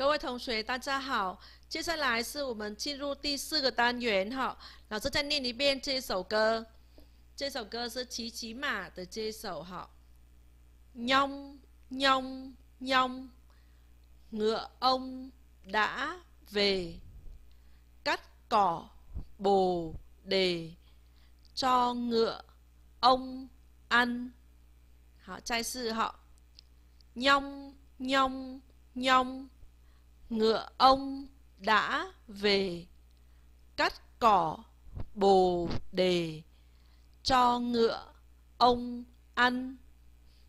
各位同学，大家好。接下来是我们进入第四个单元哈。老师再念一遍这首歌，这首歌是骑骑马的这首哈。Nhong nhong nhong，ngựa ông đã về cắt cỏ bồ đề cho ngựa ông ăn. nhông nhông nhông。Ngựa ông đã về Cắt cỏ bồ đề Cho ngựa ông ăn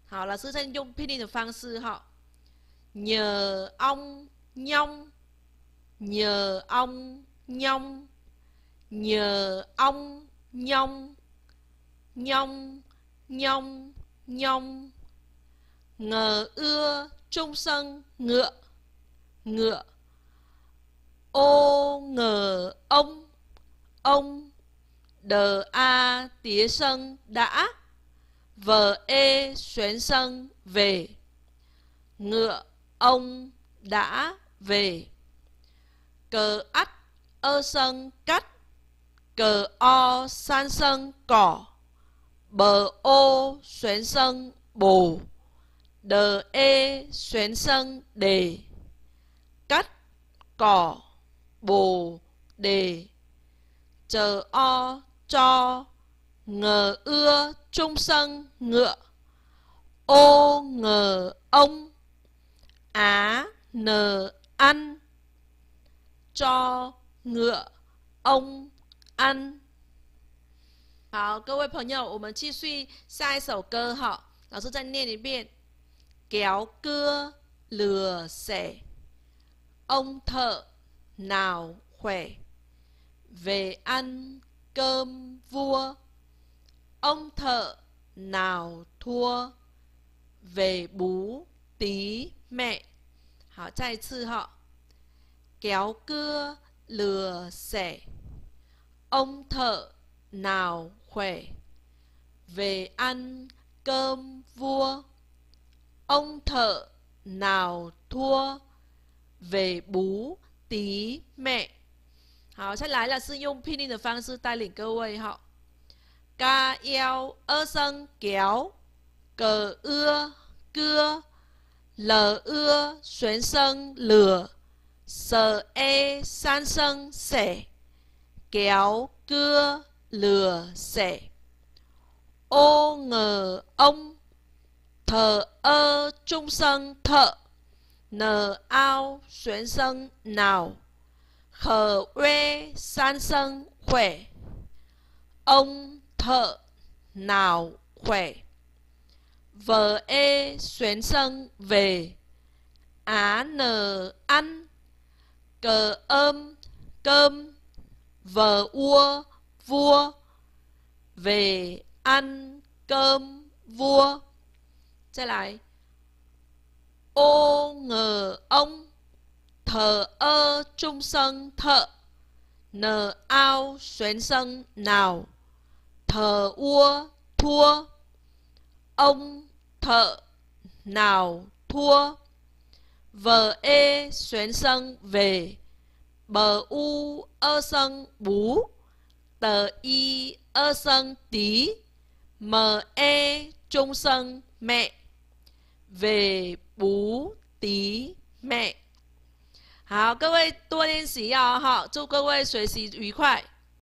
họ họ là dung phan sư nhờ ông nhông nhờ ông nhông nhờ ông nhông nhông nhông nhông ngờ ưa trung sân ngựa ngựa ô ngờ ông ông đờ a tía sân đã vờ ê xoén sân về ngựa ông đã về cờ ắt ơ sân cắt cờ o san sân cỏ bờ ô xoén sân bồ đờ ê xoén sân đề cắt cỏ bồ đề chờ o cho ngờ ưa trung sân ngựa ô ngờ ông á n ăn cho ngựa ông ăn 好，各位朋友，我们继续下一首歌哈。老师再念一遍：kéo cưa lừa xẻ。ông thợ nào khỏe về ăn cơm vua ông thợ nào thua về bú tí mẹ họ trai sư họ kéo cưa lừa sẻ ông thợ nào khỏe về ăn cơm vua ông thợ nào thua về bú tí mẹ. Hảo, sẽ lại là sử dụng pinyin de phương sư đại lĩnh cơ vị họ. Ca yêu ơ sân kéo cờ ưa cưa lờ ưa xuến sân lửa sờ e san sân sẻ kéo cưa lừa sẻ ô ngờ ông thờ ơ trung sân thợ nờ ao xuến sân nào khờ uê san sân khỏe ông thợ nào khỏe vợ e xuến sân về á nờ ăn cờ ôm cơm vợ ua vua về ăn cơm vua 再来。ô ngờ ông thờ ơ trung sân thợ nờ ao xoén sân nào thờ ua thua ông thợ nào thua vờ ê xoén sân về bờ u ơ sân bú tờ y ơ sân tí mờ e trung sân mẹ 为无敌妹。好，各位多练习要哈，祝各位学习愉快。